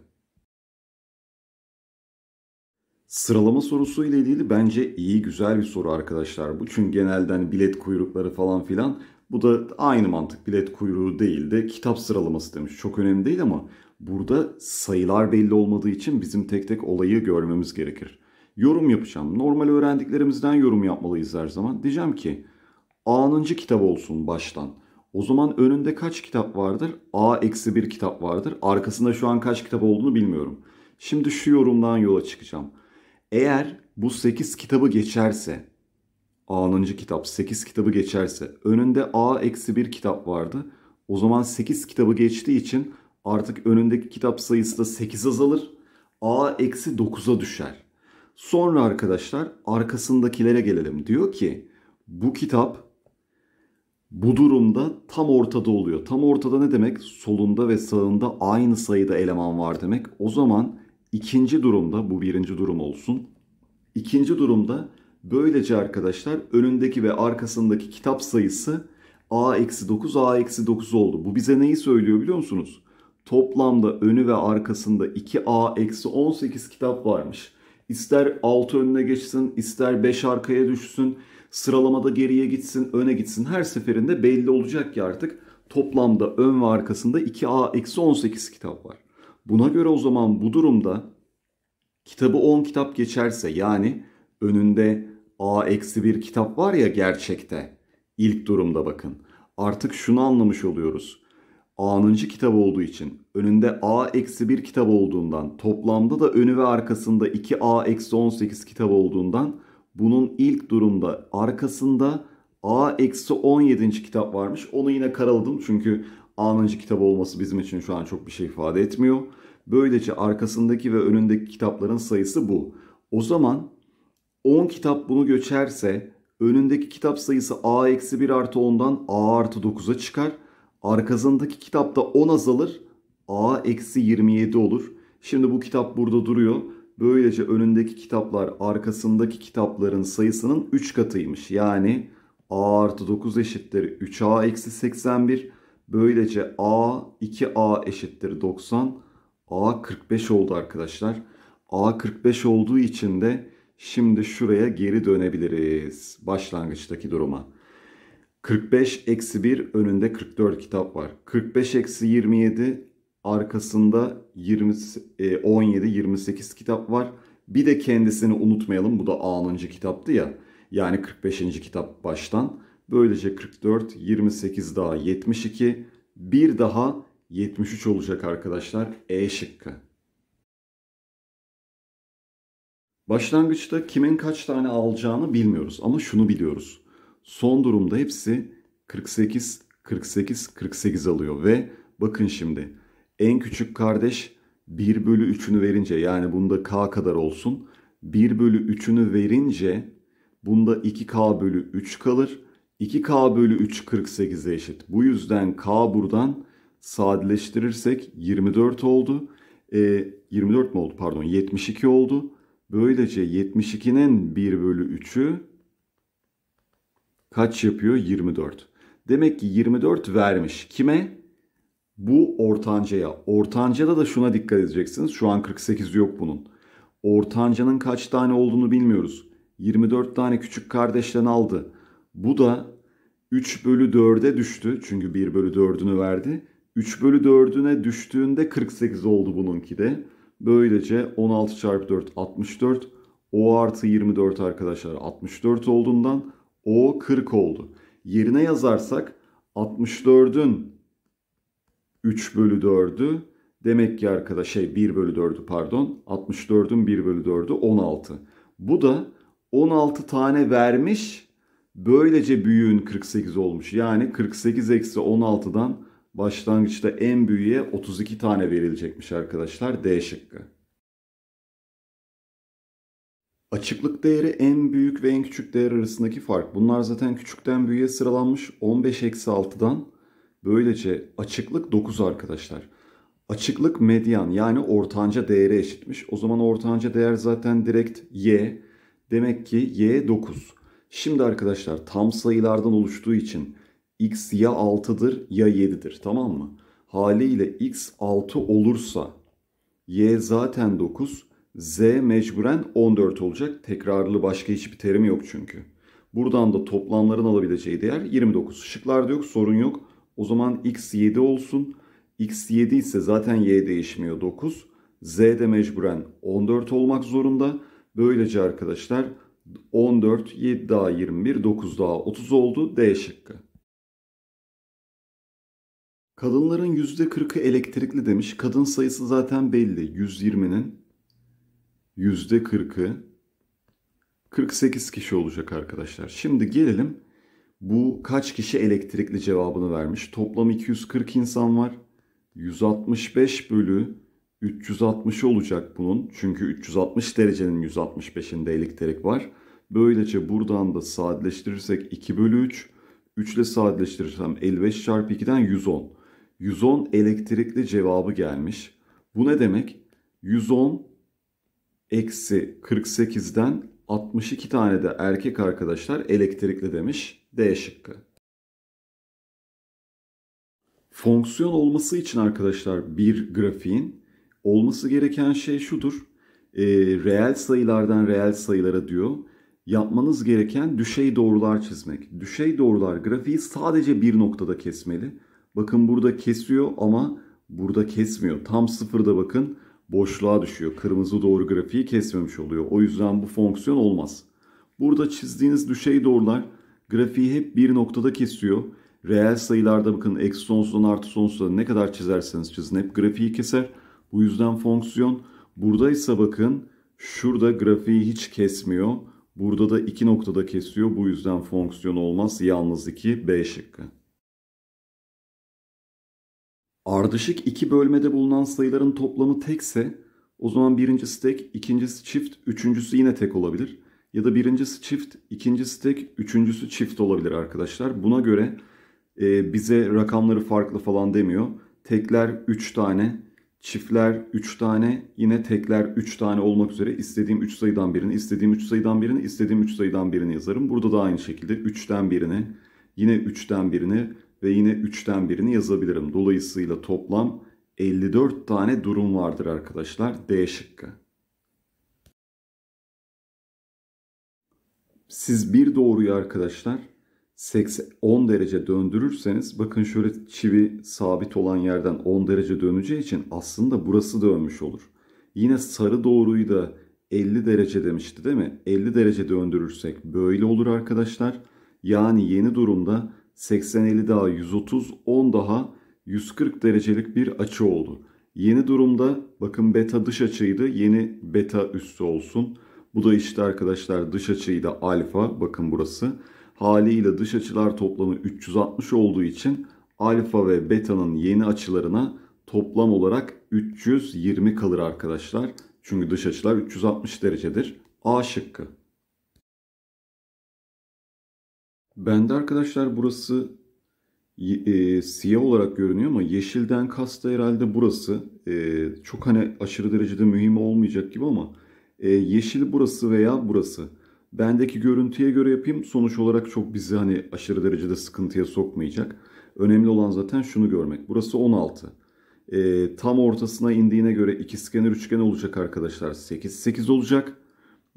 Sıralama sorusu ile ilgili bence iyi güzel bir soru arkadaşlar bu. Çünkü genelde hani bilet kuyrukları falan filan. Bu da aynı mantık bilet kuyruğu değil de kitap sıralaması demiş. Çok önemli değil ama burada sayılar belli olmadığı için bizim tek tek olayı görmemiz gerekir. Yorum yapacağım. Normal öğrendiklerimizden yorum yapmalıyız her zaman. Diyeceğim ki A'nıncı kitap olsun baştan. O zaman önünde kaç kitap vardır? A eksi bir kitap vardır. Arkasında şu an kaç kitap olduğunu bilmiyorum. Şimdi şu yorumdan yola çıkacağım. Eğer bu 8 kitabı geçerse A'nıncı kitap 8 kitabı geçerse önünde A eksi bir kitap vardı. O zaman 8 kitabı geçtiği için Artık önündeki kitap sayısı da 8 azalır. A eksi 9'a düşer. Sonra arkadaşlar arkasındakilere gelelim. Diyor ki bu kitap bu durumda tam ortada oluyor. Tam ortada ne demek? Solunda ve sağında aynı sayıda eleman var demek. O zaman ikinci durumda bu birinci durum olsun. İkinci durumda böylece arkadaşlar önündeki ve arkasındaki kitap sayısı a-9 a-9 oldu. Bu bize neyi söylüyor biliyor musunuz? toplamda önü ve arkasında 2A-18 kitap varmış. İster 6 önüne geçsin, ister 5 arkaya düşsün, sıralamada geriye gitsin, öne gitsin. Her seferinde belli olacak ki artık toplamda ön ve arkasında 2A-18 kitap var. Buna göre o zaman bu durumda kitabı 10 kitap geçerse yani önünde A-1 kitap var ya gerçekte ilk durumda bakın. Artık şunu anlamış oluyoruz. A'nıncı kitabı olduğu için önünde A eksi 1 kitap olduğundan toplamda da önü ve arkasında 2A eksi 18 kitap olduğundan bunun ilk durumda arkasında A eksi 17. kitap varmış. Onu yine karaladım çünkü A'nın kitabı olması bizim için şu an çok bir şey ifade etmiyor. Böylece arkasındaki ve önündeki kitapların sayısı bu. O zaman 10 kitap bunu göçerse önündeki kitap sayısı A eksi 1 artı 10'dan A artı 9'a çıkar. Arkasındaki kitapta 10 azalır. A eksi 27 olur. Şimdi bu kitap burada duruyor. Böylece önündeki kitaplar arkasındaki kitapların sayısının 3 katıymış. Yani A artı 9 eşittir 3A eksi 81. Böylece A 2A eşittir 90. A 45 oldu arkadaşlar. A 45 olduğu için de şimdi şuraya geri dönebiliriz. Başlangıçtaki duruma. 45 eksi 1 önünde 44 kitap var. 45 eksi 27 arkasında 20, 17 28 kitap var. Bir de kendisini unutmayalım bu da A'nıncı kitaptı ya. Yani 45. kitap baştan. Böylece 44, 28 daha 72, bir daha 73 olacak arkadaşlar E şıkkı. Başlangıçta kimin kaç tane alacağını bilmiyoruz ama şunu biliyoruz son durumda hepsi 48, 48, 48 alıyor. Ve bakın şimdi en küçük kardeş 1 bölü 3'ünü verince yani bunda k kadar olsun. 1 bölü 3'ünü verince bunda 2k bölü 3 kalır. 2k bölü 3 48'e eşit. Bu yüzden k buradan sadeleştirirsek 24 oldu. E, 24 mi oldu pardon 72 oldu. Böylece 72'nin 1 bölü 3'ü Kaç yapıyor? 24. Demek ki 24 vermiş. Kime? Bu ortancaya. Ortancada da şuna dikkat edeceksiniz. Şu an 48 yok bunun. Ortancanın kaç tane olduğunu bilmiyoruz. 24 tane küçük kardeşten aldı. Bu da 3 bölü 4'e düştü. Çünkü 1 bölü 4'ünü verdi. 3 bölü 4'üne düştüğünde 48 oldu bununki de. Böylece 16 çarpı 4 64. O artı 24 arkadaşlar 64 olduğundan o 40 oldu. Yerine yazarsak 64'ün 3 bölü 4'ü demek ki arkadaş şey 1 bölü 4'ü pardon 64'ün 1 bölü 4'ü 16. Bu da 16 tane vermiş böylece büyüğün 48 olmuş. Yani 48 eksi 16'dan başlangıçta en büyüğe 32 tane verilecekmiş arkadaşlar D şıkkı. Açıklık değeri en büyük ve en küçük değer arasındaki fark. Bunlar zaten küçükten büyüğe sıralanmış 15-6'dan. Böylece açıklık 9 arkadaşlar. Açıklık medyan yani ortanca değere eşitmiş. O zaman ortanca değer zaten direkt y. Demek ki y 9. Şimdi arkadaşlar tam sayılardan oluştuğu için x ya 6'dır ya 7'dir tamam mı? Haliyle x 6 olursa y zaten 9. Z mecburen 14 olacak. Tekrarlı başka hiçbir terim yok çünkü. Buradan da toplamların alabileceği değer 29. Şıklarda yok sorun yok. O zaman x 7 olsun. x 7 ise zaten y değişmiyor 9. Z de mecburen 14 olmak zorunda. Böylece arkadaşlar 14, 7 daha 21, 9 daha 30 oldu. D şıkkı. Kadınların %40'ı elektrikli demiş. Kadın sayısı zaten belli. 120'nin %40'ı 48 kişi olacak arkadaşlar. Şimdi gelelim bu kaç kişi elektrikli cevabını vermiş. Toplam 240 insan var. 165 bölü 360 olacak bunun. Çünkü 360 derecenin 165'inde elektrik var. Böylece buradan da sadeleştirirsek 2 bölü 3. 3 ile sadeleştirirsem 55 çarpı 2'den 110. 110 elektrikli cevabı gelmiş. Bu ne demek? 110 eksi 48'den 62 tane de erkek arkadaşlar elektrikli demiş D şıkkı. Fonksiyon olması için arkadaşlar bir grafiğin olması gereken şey şudur. E, reel sayılardan reel sayılara diyor. Yapmanız gereken düşey doğrular çizmek. Düşey doğrular grafiği sadece bir noktada kesmeli. Bakın burada kesiyor ama burada kesmiyor. Tam sıfırda bakın boşluğa düşüyor. Kırmızı doğru grafiği kesmemiş oluyor. O yüzden bu fonksiyon olmaz. Burada çizdiğiniz düşey doğrular grafiği hep bir noktada kesiyor. Reel sayılarda bakın eksi sonsuzdan artı sonsuza ne kadar çizerseniz çizin hep grafiği keser. Bu yüzden fonksiyon buradaysa bakın şurada grafiği hiç kesmiyor. Burada da iki noktada kesiyor. Bu yüzden fonksiyon olmaz. Yalnız 2 B şıkkı. Ardışık iki bölmede bulunan sayıların toplamı tekse o zaman birincisi tek, ikincisi çift, üçüncüsü yine tek olabilir. Ya da birincisi çift, ikincisi tek, üçüncüsü çift olabilir arkadaşlar. Buna göre e, bize rakamları farklı falan demiyor. Tekler 3 tane, çiftler 3 tane, yine tekler 3 tane olmak üzere istediğim 3 sayıdan birini, istediğim 3 sayıdan birini, istediğim 3 sayıdan birini yazarım. Burada da aynı şekilde 3'ten birini, yine 3'ten birini, ve yine 3'ten birini yazabilirim. Dolayısıyla toplam 54 tane durum vardır arkadaşlar D şıkkı. Siz bir doğruyu arkadaşlar 10 derece döndürürseniz bakın şöyle çivi sabit olan yerden 10 derece döneceği için aslında burası dönmüş olur. Yine sarı doğruyu da 50 derece demişti değil mi? 50 derece döndürürsek böyle olur arkadaşlar. Yani yeni durumda 80-50 daha 130, 10 daha 140 derecelik bir açı oldu. Yeni durumda bakın beta dış açıydı. Yeni beta üssü olsun. Bu da işte arkadaşlar dış açıyı da alfa bakın burası. Haliyle dış açılar toplamı 360 olduğu için alfa ve beta'nın yeni açılarına toplam olarak 320 kalır arkadaşlar. Çünkü dış açılar 360 derecedir. A şıkkı. Bende arkadaşlar burası e, siyah olarak görünüyor ama yeşilden kasta herhalde burası. E, çok hani aşırı derecede mühim olmayacak gibi ama e, yeşil burası veya burası. Bendeki görüntüye göre yapayım. Sonuç olarak çok bizi hani aşırı derecede sıkıntıya sokmayacak. Önemli olan zaten şunu görmek. Burası 16. E, tam ortasına indiğine göre ikizkenar üçgen olacak arkadaşlar. 8 8 olacak.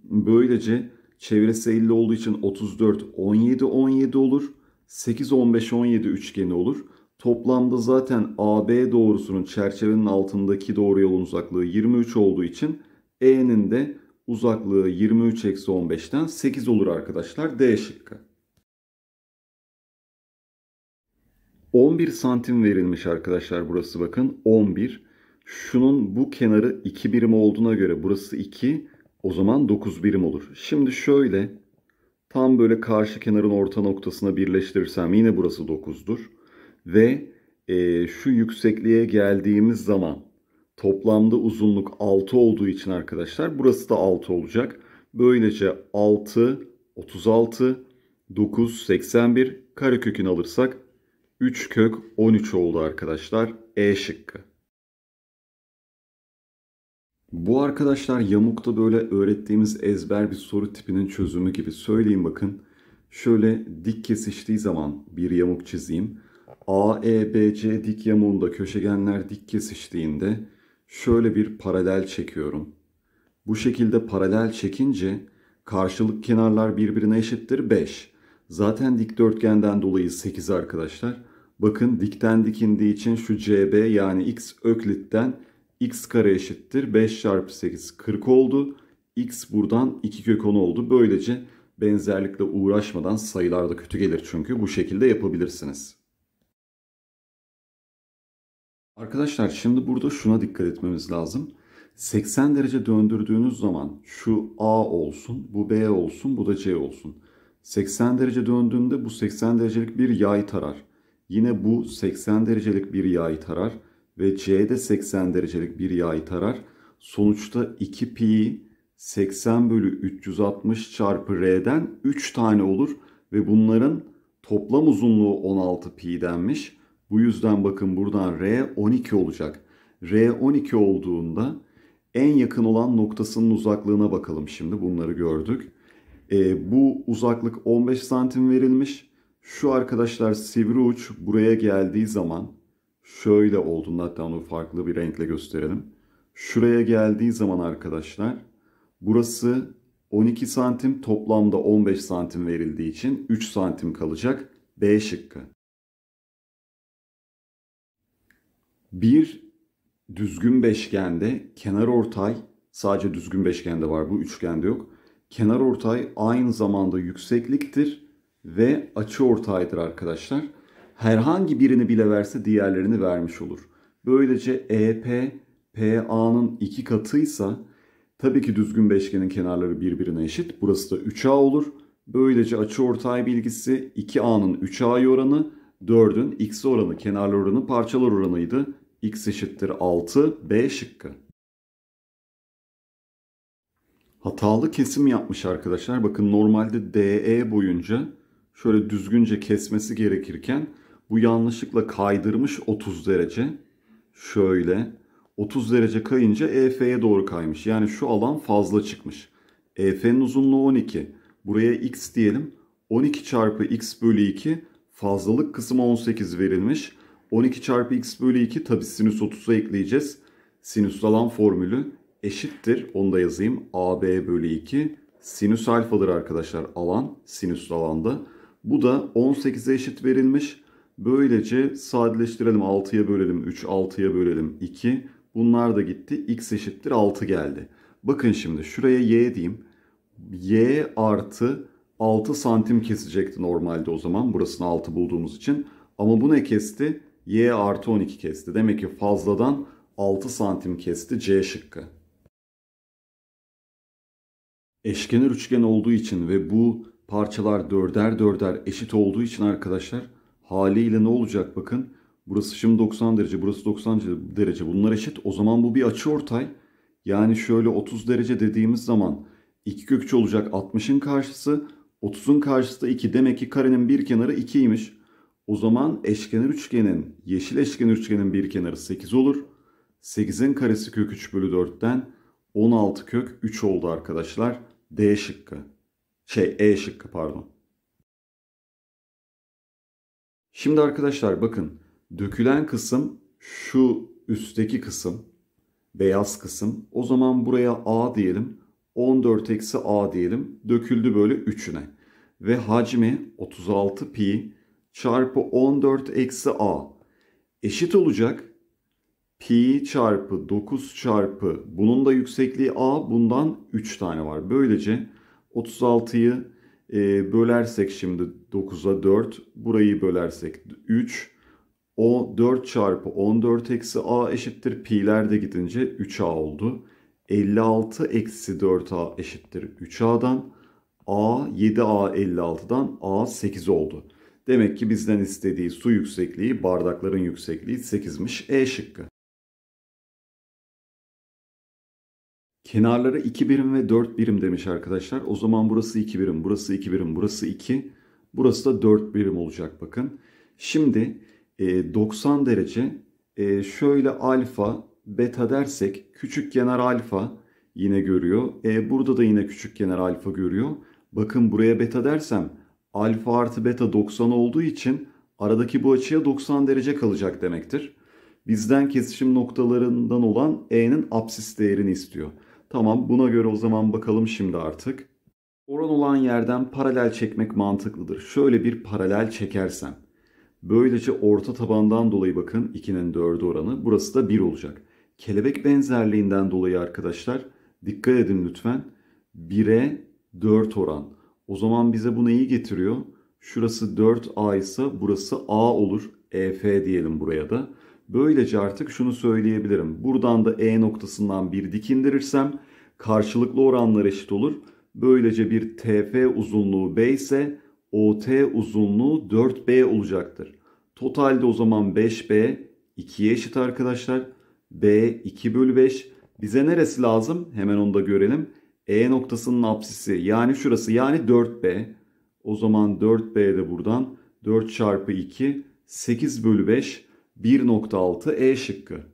Böylece Çevresi 50 olduğu için 34, 17, 17 olur. 8, 15, 17 üçgeni olur. Toplamda zaten AB doğrusunun çerçevenin altındaki doğru yolun uzaklığı 23 olduğu için E'nin de uzaklığı 23 eksi 15'ten 8 olur arkadaşlar. D şıkkı. 11 santim verilmiş arkadaşlar burası bakın. 11. Şunun bu kenarı 2 birim olduğuna göre burası 2. O zaman 9 birim olur. Şimdi şöyle tam böyle karşı kenarın orta noktasına birleştirirsem yine burası 9'dur. Ve e, şu yüksekliğe geldiğimiz zaman toplamda uzunluk 6 olduğu için arkadaşlar burası da 6 olacak. Böylece 6, 36, 9, 81 karekökünü alırsak 3 kök 13 oldu arkadaşlar. E şıkkı. Bu arkadaşlar yamukta böyle öğrettiğimiz ezber bir soru tipinin çözümü gibi. söyleyeyim bakın. Şöyle dik kesiştiği zaman bir yamuk çizeyim. A, E, B, C dik yamuğunda köşegenler dik kesiştiğinde şöyle bir paralel çekiyorum. Bu şekilde paralel çekince karşılık kenarlar birbirine eşittir 5. Zaten dikdörtgenden dolayı 8 arkadaşlar. Bakın dikten dikindiği için şu CB yani X öklitten x kare eşittir 5 çarpı 8 40 oldu. x buradan 2 kök 10 oldu. Böylece benzerlikle uğraşmadan sayılar da kötü gelir çünkü bu şekilde yapabilirsiniz. Arkadaşlar şimdi burada şuna dikkat etmemiz lazım. 80 derece döndürdüğünüz zaman şu A olsun, bu B olsun, bu da C olsun. 80 derece döndüğünde bu 80 derecelik bir yay tarar. Yine bu 80 derecelik bir yay tarar ve C'de 80 derecelik bir yay tarar. Sonuçta 2 pi 80 bölü 360 çarpı R'den 3 tane olur ve bunların toplam uzunluğu 16 pi denmiş. Bu yüzden bakın buradan R 12 olacak. R 12 olduğunda en yakın olan noktasının uzaklığına bakalım şimdi bunları gördük. E, bu uzaklık 15 santim verilmiş. Şu arkadaşlar sivri uç buraya geldiği zaman şöyle olduğunu hatta onu farklı bir renkle gösterelim. Şuraya geldiği zaman arkadaşlar burası 12 santim toplamda 15 santim verildiği için 3 santim kalacak B şıkkı. Bir düzgün beşgende kenar ortay sadece düzgün beşgende var bu üçgende yok. Kenar ortay aynı zamanda yüksekliktir ve açı ortaydır arkadaşlar herhangi birini bile verse diğerlerini vermiş olur. Böylece EP, PA'nın iki katıysa tabii ki düzgün beşgenin kenarları birbirine eşit. Burası da 3A olur. Böylece açı ortay bilgisi 2A'nın 3 a oranı, 4'ün X oranı, kenarlar oranı, parçalar oranıydı. X eşittir 6, B şıkkı. Hatalı kesim yapmış arkadaşlar. Bakın normalde DE boyunca şöyle düzgünce kesmesi gerekirken bu yanlışlıkla kaydırmış 30 derece. Şöyle 30 derece kayınca EF'ye doğru kaymış. Yani şu alan fazla çıkmış. EF'nin uzunluğu 12. Buraya x diyelim. 12 çarpı x bölü 2 fazlalık kısmı 18 verilmiş. 12 çarpı x bölü 2 tabi sinüs 30'a ekleyeceğiz. Sinüs alan formülü eşittir. Onu da yazayım. AB bölü 2 sinüs alfadır arkadaşlar alan sinüs alanda. Bu da 18'e eşit verilmiş. Böylece sadeleştirelim. 6'ya bölelim. 3 6'ya bölelim. 2. Bunlar da gitti. X eşittir 6 geldi. Bakın şimdi şuraya y diyeyim. y artı 6 santim kesecekti normalde o zaman. Burasını 6 bulduğumuz için. Ama bu ne kesti? y artı 12 kesti. Demek ki fazladan 6 santim kesti C şıkkı. Eşkenar üçgen olduğu için ve bu parçalar dörder dörder eşit olduğu için arkadaşlar haliyle ne olacak bakın. Burası şimdi 90 derece, burası 90 derece. Bunlar eşit. O zaman bu bir açı ortay. Yani şöyle 30 derece dediğimiz zaman iki kökçe olacak 60'ın karşısı. 30'un karşısı da 2. Demek ki karenin bir kenarı 2'ymiş. O zaman eşkenar üçgenin, yeşil eşkenar üçgenin bir kenarı 8 olur. 8'in karesi kök 3 bölü 4'ten 16 kök 3 oldu arkadaşlar. D şıkkı. Şey E şıkkı pardon. Şimdi arkadaşlar bakın dökülen kısım şu üstteki kısım beyaz kısım. O zaman buraya A diyelim. 14 eksi A diyelim. Döküldü böyle 3'üne. Ve hacmi 36 pi çarpı 14 eksi A eşit olacak. Pi çarpı 9 çarpı bunun da yüksekliği A bundan 3 tane var. Böylece 36'yı e, bölersek şimdi 9'a 4 burayı bölersek 3 o 4 çarpı 14 eksi a eşittir pi'ler de gidince 3a oldu. 56 eksi 4a eşittir 3a'dan. a 7a 56'dan a 8 oldu. Demek ki bizden istediği su yüksekliği bardakların yüksekliği 8'miş E şıkkı. Kenarları 2 birim ve 4 birim demiş arkadaşlar. O zaman burası 2 birim, burası 2 birim, burası 2. Burası da 4 birim olacak bakın. Şimdi 90 e, derece e, şöyle alfa, beta dersek küçük kenar alfa yine görüyor. E, burada da yine küçük kenar alfa görüyor. Bakın buraya beta dersem alfa artı beta 90 olduğu için aradaki bu açıya 90 derece kalacak demektir. Bizden kesişim noktalarından olan E'nin absis değerini istiyor. Tamam buna göre o zaman bakalım şimdi artık. Oran olan yerden paralel çekmek mantıklıdır. Şöyle bir paralel çekersem. Böylece orta tabandan dolayı bakın 2'nin 4'ü oranı. Burası da 1 olacak. Kelebek benzerliğinden dolayı arkadaşlar dikkat edin lütfen. 1'e 4 oran. O zaman bize bu neyi getiriyor? Şurası 4A ise burası A olur. EF diyelim buraya da. Böylece artık şunu söyleyebilirim. Buradan da E noktasından bir dik indirirsem karşılıklı oranlar eşit olur. Böylece bir TF uzunluğu B ise OT uzunluğu 4B olacaktır. Totalde o zaman 5B 2'ye eşit arkadaşlar. B 2 bölü 5. Bize neresi lazım? Hemen onu da görelim. E noktasının apsisi yani şurası yani 4B. O zaman 4B de buradan 4 çarpı 2 8 bölü 5 1.6 E şıkkı.